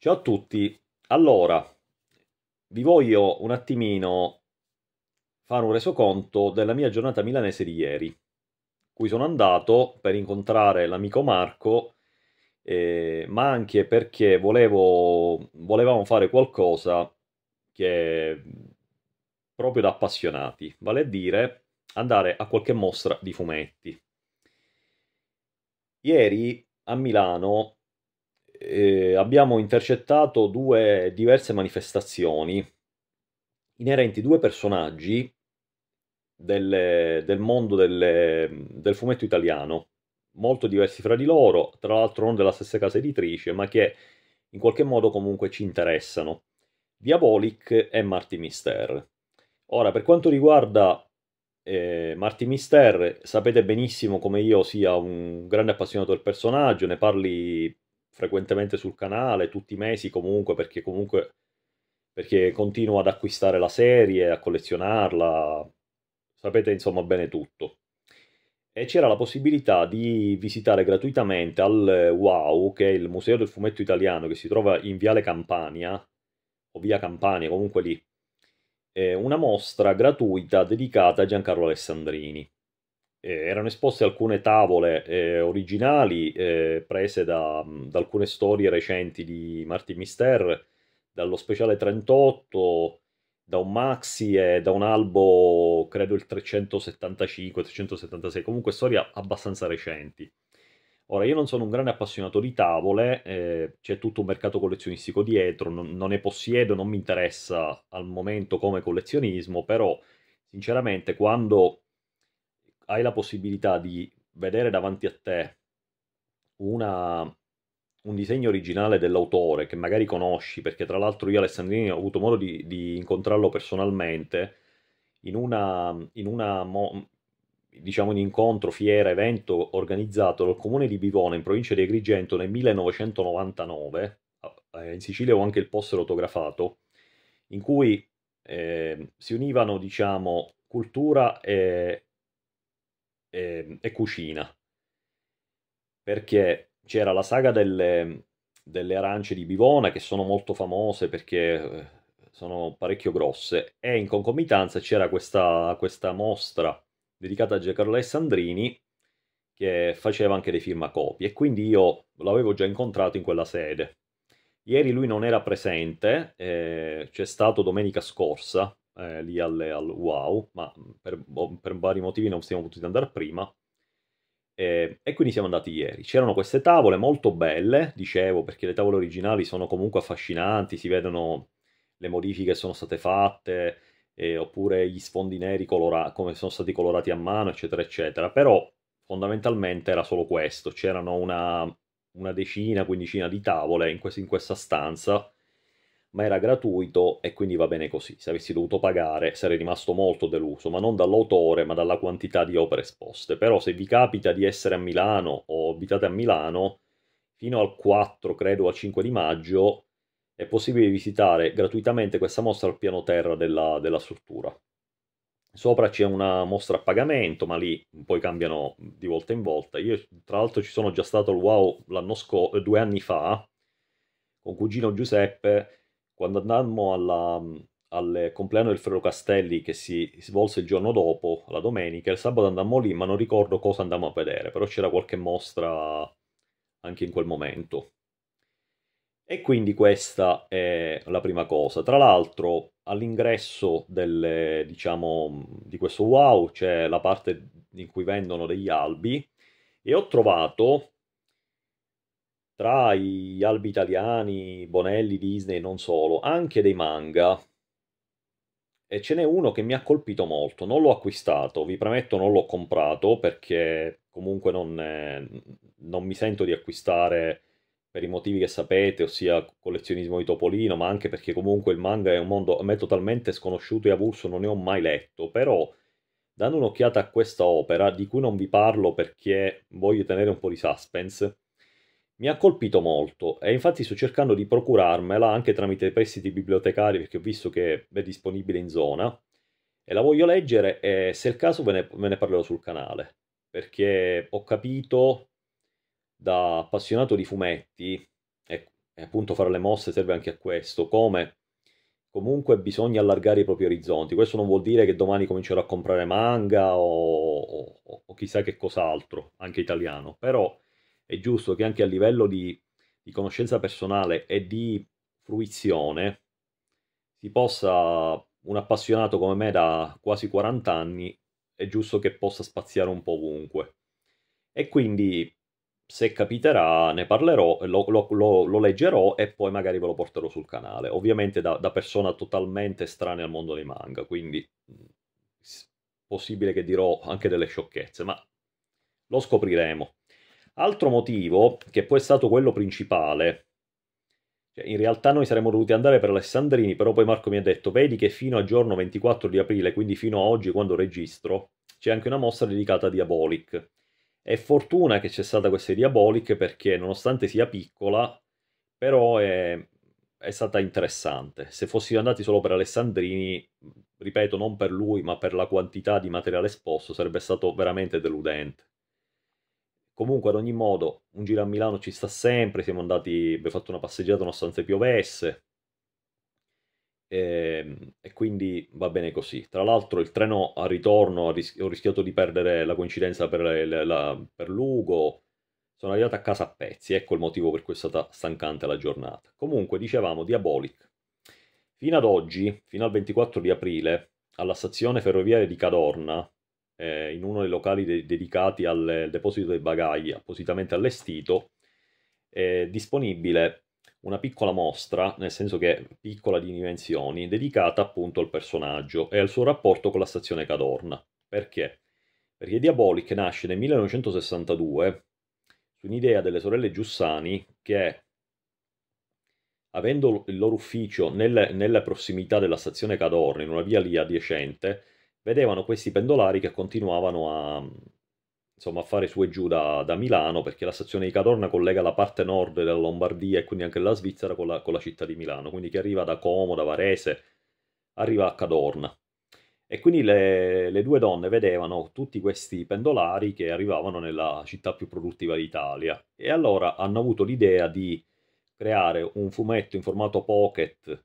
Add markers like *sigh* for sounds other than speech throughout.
Ciao a tutti, allora vi voglio un attimino fare un resoconto della mia giornata milanese di ieri, cui sono andato per incontrare l'amico Marco, eh, ma anche perché volevo, volevamo fare qualcosa che proprio da appassionati, vale a dire andare a qualche mostra di fumetti. Ieri a Milano eh, abbiamo intercettato due diverse manifestazioni inerenti due personaggi del, del mondo delle, del fumetto italiano, molto diversi fra di loro, tra l'altro non della stessa casa editrice, ma che in qualche modo comunque ci interessano. Diabolic e Marty Mister. Ora, per quanto riguarda eh, Marty Mister, sapete benissimo come io sia un grande appassionato del personaggio, ne parli frequentemente sul canale, tutti i mesi comunque, perché comunque perché continuo ad acquistare la serie, a collezionarla, sapete insomma bene tutto. E c'era la possibilità di visitare gratuitamente al WOW, che è il Museo del Fumetto Italiano, che si trova in Viale Campania, o Via Campania, comunque lì, una mostra gratuita dedicata a Giancarlo Alessandrini eh, erano esposte alcune tavole eh, originali eh, prese da, mm, da, alcune storie recenti di Martin Mister, dallo speciale 38, da un maxi e da un albo, credo il 375-376, comunque storie abbastanza recenti. Ora, io non sono un grande appassionato di tavole, eh, c'è tutto un mercato collezionistico dietro, non, non, ne possiedo, non mi interessa al momento come collezionismo, però sinceramente quando hai la possibilità di vedere davanti a te una, un disegno originale dell'autore che magari conosci, perché tra l'altro io Alessandrini ho avuto modo di, di incontrarlo personalmente in una, in una mo, diciamo un incontro, fiera, evento organizzato dal comune di Bivona in provincia di Agrigento nel 1999, in Sicilia ho anche il poster autografato, in cui eh, si univano diciamo cultura e, e, ehm, e cucina. Perché c'era la saga delle, delle arance di Bivona che sono molto famose perché eh, sono parecchio grosse e in concomitanza c'era questa, questa, mostra dedicata a Giancarlo Alessandrini che faceva anche dei firmacopie e quindi io l'avevo già incontrato in quella sede. Ieri lui non era presente, eh, c'è stato domenica scorsa eh, lì alle, al wow, ma per, boh, per, vari motivi non siamo potuti andare prima. Eh, e quindi siamo andati ieri. C'erano queste tavole molto belle, dicevo, perché le tavole originali sono comunque affascinanti, si vedono le modifiche che sono state fatte, eh, oppure gli sfondi neri colorati, come sono stati colorati a mano, eccetera, eccetera. Però fondamentalmente era solo questo, c'erano una, una decina, quindicina di tavole in, quest- in questa stanza ma era gratuito e quindi va bene così. Se avessi dovuto pagare sarei rimasto molto deluso, ma non dall'autore, ma dalla quantità di opere esposte. Però se vi capita di essere a Milano o abitate a Milano, fino al 4, credo, al 5 di maggio, è possibile visitare gratuitamente questa mostra al piano terra della, della struttura. Sopra c'è una mostra a pagamento, ma lì poi cambiano di volta in volta. Io, tra l'altro, ci sono già stato al Wow l'anno scorso, due anni fa, con cugino Giuseppe, quando andammo alla, al compleanno del Ferro Castelli che si svolse il giorno dopo, la domenica, il sabato andammo lì, ma non ricordo cosa andammo a vedere, però c'era qualche mostra anche in quel momento. E quindi questa è la prima cosa. Tra l'altro, all'ingresso del, diciamo, di questo wow c'è la parte in cui vendono degli albi e ho trovato tra gli albi italiani, Bonelli, Disney, non solo, anche dei manga. E ce n'è uno che mi ha colpito molto, non l'ho acquistato, vi premetto non l'ho comprato perché comunque non, è, non mi sento di acquistare per i motivi che sapete, ossia collezionismo di Topolino, ma anche perché comunque il manga è un mondo a me totalmente sconosciuto e avulso, non ne ho mai letto, però dando un'occhiata a questa opera, di cui non vi parlo perché voglio tenere un po' di suspense, mi ha colpito molto e infatti sto cercando di procurarmela anche tramite prestiti bibliotecari perché ho visto che è disponibile in zona e la voglio leggere e se è il caso ve ne, ve ne parlerò sul canale perché ho capito da appassionato di fumetti e, e appunto fare le mosse serve anche a questo come comunque bisogna allargare i propri orizzonti questo non vuol dire che domani comincerò a comprare manga o, o, o chissà che cos'altro anche italiano però è giusto che anche a livello di, di conoscenza personale e di fruizione si possa, un appassionato come me da quasi 40 anni, è giusto che possa spaziare un po' ovunque. E quindi se capiterà ne parlerò, lo, lo, lo, lo, leggerò e poi magari ve lo porterò sul canale. Ovviamente da, da persona totalmente estranea al mondo dei manga, quindi possibile che dirò anche delle sciocchezze, ma lo scopriremo. Altro motivo, che poi è stato quello principale, cioè, in realtà noi saremmo dovuti andare per Alessandrini, però poi Marco mi ha detto, vedi che fino a giorno 24 di aprile, quindi fino a oggi quando registro, c'è anche una mostra dedicata a Diabolic. È fortuna che c'è stata questa Diabolic perché nonostante sia piccola, però è, è stata interessante. Se fossimo andati solo per Alessandrini, ripeto, non per lui, ma per la quantità di materiale esposto, sarebbe stato veramente deludente. Comunque, ad ogni modo, un giro a Milano ci sta sempre. Siamo andati, abbiamo fatto una passeggiata nonostante piovesse. E, ehm, e quindi va bene così. Tra l'altro, il treno a ritorno ho rischiato di perdere la coincidenza per, la, la, per Lugo. Sono arrivato a casa a pezzi, ecco il motivo per cui è stata stancante la giornata. Comunque, dicevamo, Diabolic. Fino ad oggi, fino al 24 di aprile, alla stazione ferroviaria di Cadorna, eh, in uno dei locali de- dedicati al deposito dei bagagli appositamente allestito, è disponibile una piccola mostra, nel senso che piccola di dimensioni, dedicata appunto al personaggio e al suo rapporto con la stazione Cadorna. Perché? Perché Diabolic nasce nel 1962 su un'idea delle sorelle Giussani che, avendo il loro ufficio nelle, nella prossimità della stazione Cadorna, in una via lì adiacente, vedevano questi pendolari che continuavano a, insomma, fare su e giù da, da, Milano, perché la stazione di Cadorna collega la parte nord della Lombardia e quindi anche la Svizzera con la, con la città di Milano, quindi che arriva da Como, da Varese, arriva a Cadorna. E quindi le, le, due donne vedevano tutti questi pendolari che arrivavano nella città più produttiva d'Italia e allora hanno avuto l'idea di creare un fumetto in formato pocket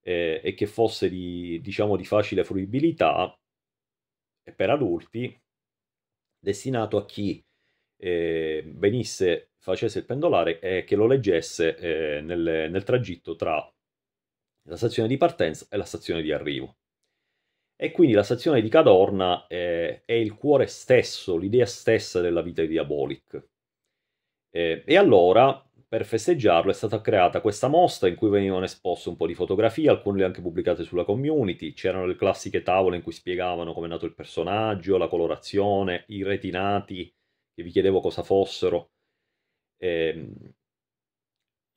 eh, e che fosse di, diciamo, di facile fruibilità per adulti destinato a chi eh, venisse, facesse il pendolare e che lo leggesse eh, nel, nel tragitto tra la stazione di partenza e la stazione di arrivo. E quindi la stazione di Cadorna eh, è il cuore stesso, l'idea stessa della vita di Diabolic. Eh, e allora per festeggiarlo è stata creata questa mostra in cui venivano esposte un po' di fotografie, alcune le anche pubblicate sulla community, c'erano le classiche tavole in cui spiegavano come è nato il personaggio, la colorazione, i retinati, che vi chiedevo cosa fossero, e, ehm,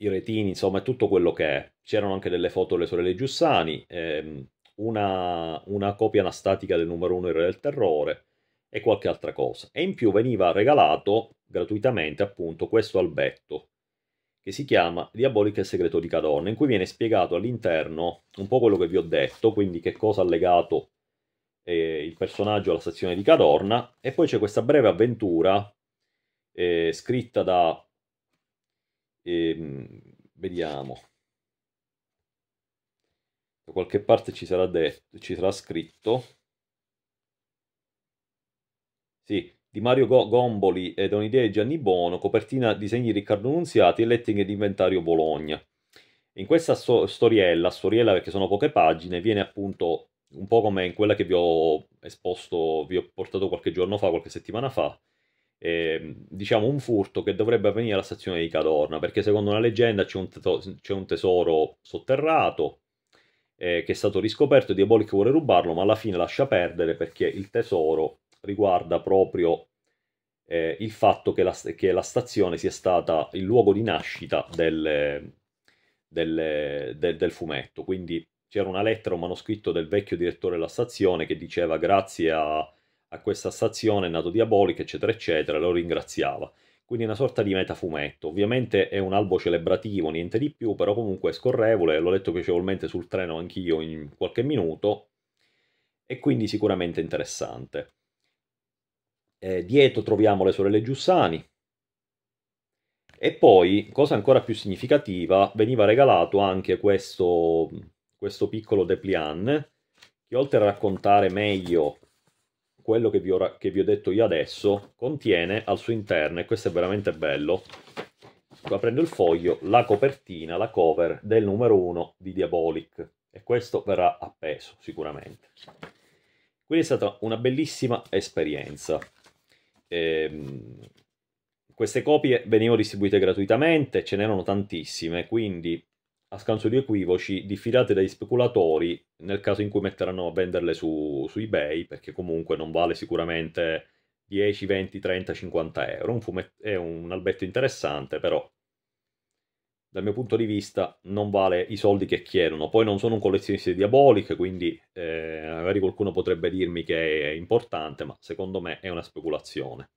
i retini, insomma, tutto quello che è. C'erano anche delle foto delle sorelle Giussani, e, ehm, una, una copia anastatica del numero 1 Il Re del Terrore e qualche altra cosa. E in più veniva regalato gratuitamente appunto questo albetto che si chiama Diabolica e il segreto di Cadorna, in cui viene spiegato all'interno un po' quello che vi ho detto, quindi che cosa ha legato eh, il personaggio alla stazione di Cadorna, e poi c'è questa breve avventura eh, scritta da... Eh, vediamo. Da qualche parte ci sarà, detto, ci sarà scritto. Sì, di Mario Go- Gomboli e da un'idea di Gianni Bono, copertina disegni Riccardo Nunziati e letting inventario Bologna. In questa so- storiella, storiella perché sono poche pagine, viene appunto un po' come in quella che vi ho esposto, vi ho portato qualche giorno fa, qualche settimana fa, eh, diciamo un furto che dovrebbe avvenire alla stazione di Cadorna, perché secondo una leggenda c'è un, t- c'è un tesoro sotterrato eh, che è stato riscoperto, Diabolic vuole rubarlo, ma alla fine lascia perdere perché il tesoro riguarda proprio eh, il fatto che la, che la, stazione sia stata il luogo di nascita del, del, del, del fumetto. Quindi c'era una lettera, un manoscritto del vecchio direttore della stazione che diceva grazie a, a questa stazione è nato Diabolica, eccetera, eccetera, lo ringraziava. Quindi una sorta di metafumetto. Ovviamente è un albo celebrativo, niente di più, però comunque è scorrevole, l'ho letto piacevolmente sul treno anch'io in qualche minuto, e quindi sicuramente interessante eh, dietro troviamo le sorelle Giussani. E poi, cosa ancora più significativa, veniva regalato anche questo, questo piccolo dépliant, che oltre a raccontare meglio quello che vi, ho, che vi ho detto io adesso, contiene al suo interno, e questo è veramente bello, Qua prendo il foglio, la copertina, la cover del numero 1 di Diabolic e questo verrà appeso sicuramente. Quindi è stata una bellissima esperienza ehm, queste copie venivano distribuite gratuitamente, ce n'erano tantissime, quindi a scanso di equivoci, diffidate dagli speculatori nel caso in cui metteranno a venderle su, su eBay, perché comunque non vale sicuramente 10, 20, 30, 50 euro. Un fumet- è un albetto interessante, però dal mio punto di vista non vale i soldi che chiedono. Poi non sono un collezionista di Diabolic, quindi eh, magari qualcuno potrebbe dirmi che è importante, ma secondo me è una speculazione.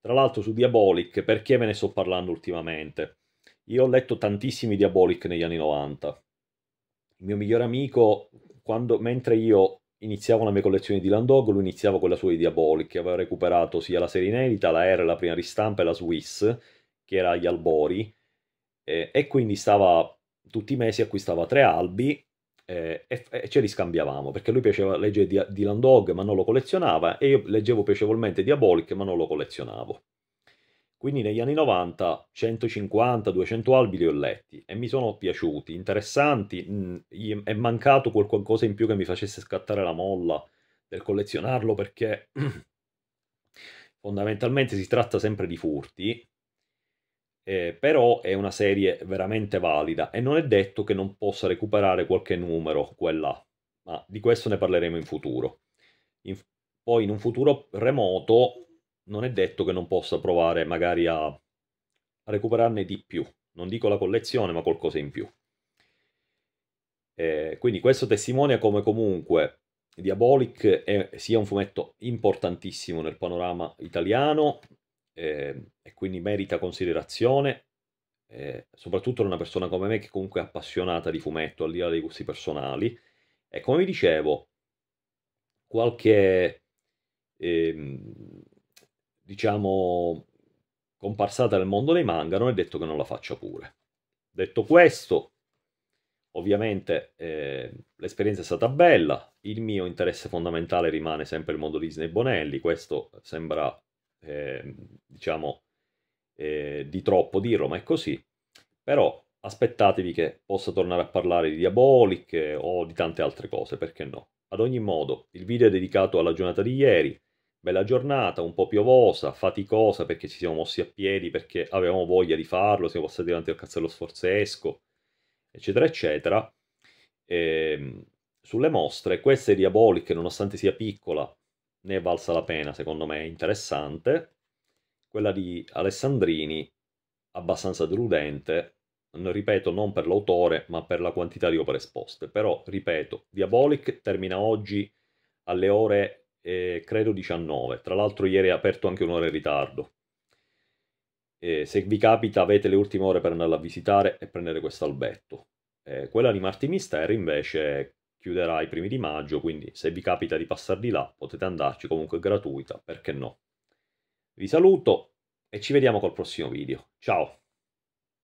Tra l'altro su Diabolic, perché ve ne sto parlando ultimamente? Io ho letto tantissimi Diabolic negli anni 90. Il mio migliore amico, quando, mentre io iniziavo la mia collezione di Landog, lui iniziava quella sua di Diabolic, aveva recuperato sia la serie inedita, la R, la prima ristampa e la Swiss, che era agli albori, eh, e quindi stava tutti i mesi acquistava tre albi eh, e, e, ce li scambiavamo perché lui piaceva leggere di, Dylan Dog ma non lo collezionava e io leggevo piacevolmente Diabolic ma non lo collezionavo. Quindi negli anni 90 150-200 albi li ho letti e mi sono piaciuti, interessanti, mh, mm, è mancato quel qualcosa in più che mi facesse scattare la molla del collezionarlo perché *clears throat* fondamentalmente si tratta sempre di furti, eh, però è una serie veramente valida e non è detto che non possa recuperare qualche numero qua e là, ma di questo ne parleremo in futuro. In, poi in un futuro remoto non è detto che non possa provare magari a, a recuperarne di più, non dico la collezione ma qualcosa in più. Eh, quindi questo testimonia come comunque Diabolic è, sia un fumetto importantissimo nel panorama italiano, eh, e quindi merita considerazione, eh, soprattutto da una persona come me che comunque è appassionata di fumetto, al di là dei gusti personali. E come vi dicevo, qualche, eh, diciamo, comparsata nel mondo dei manga non è detto che non la faccia pure. Detto questo, ovviamente eh, l'esperienza è stata bella, il mio interesse fondamentale rimane sempre il mondo Disney Bonelli, questo sembra Ehm, diciamo, eh, di troppo dirlo, ma è così. Però aspettatevi che possa tornare a parlare di Diabolic eh, o di tante altre cose, perché no? Ad ogni modo, il video è dedicato alla giornata di ieri, bella giornata, un po' piovosa, faticosa perché ci siamo mossi a piedi, perché avevamo voglia di farlo, siamo passati davanti al castello sforzesco, eccetera, eccetera. E, ehm, sulle mostre, questa è Diabolic, nonostante sia piccola, ne è valsa la pena, secondo me, interessante. Quella di Alessandrini, abbastanza deludente, ripeto, non per l'autore, ma per la quantità di opere esposte. Però, ripeto, Diabolic termina oggi alle ore, eh, credo, 19. Tra l'altro ieri è aperto anche un'ora in ritardo. Eh, se vi capita avete le ultime ore per andarla a visitare e prendere questo albetto. Eh, quella di Martimista era invece chiuderà i primi di maggio, quindi se vi capita di passare di là potete andarci, comunque gratuita, perché no. Vi saluto e ci vediamo col prossimo video. Ciao!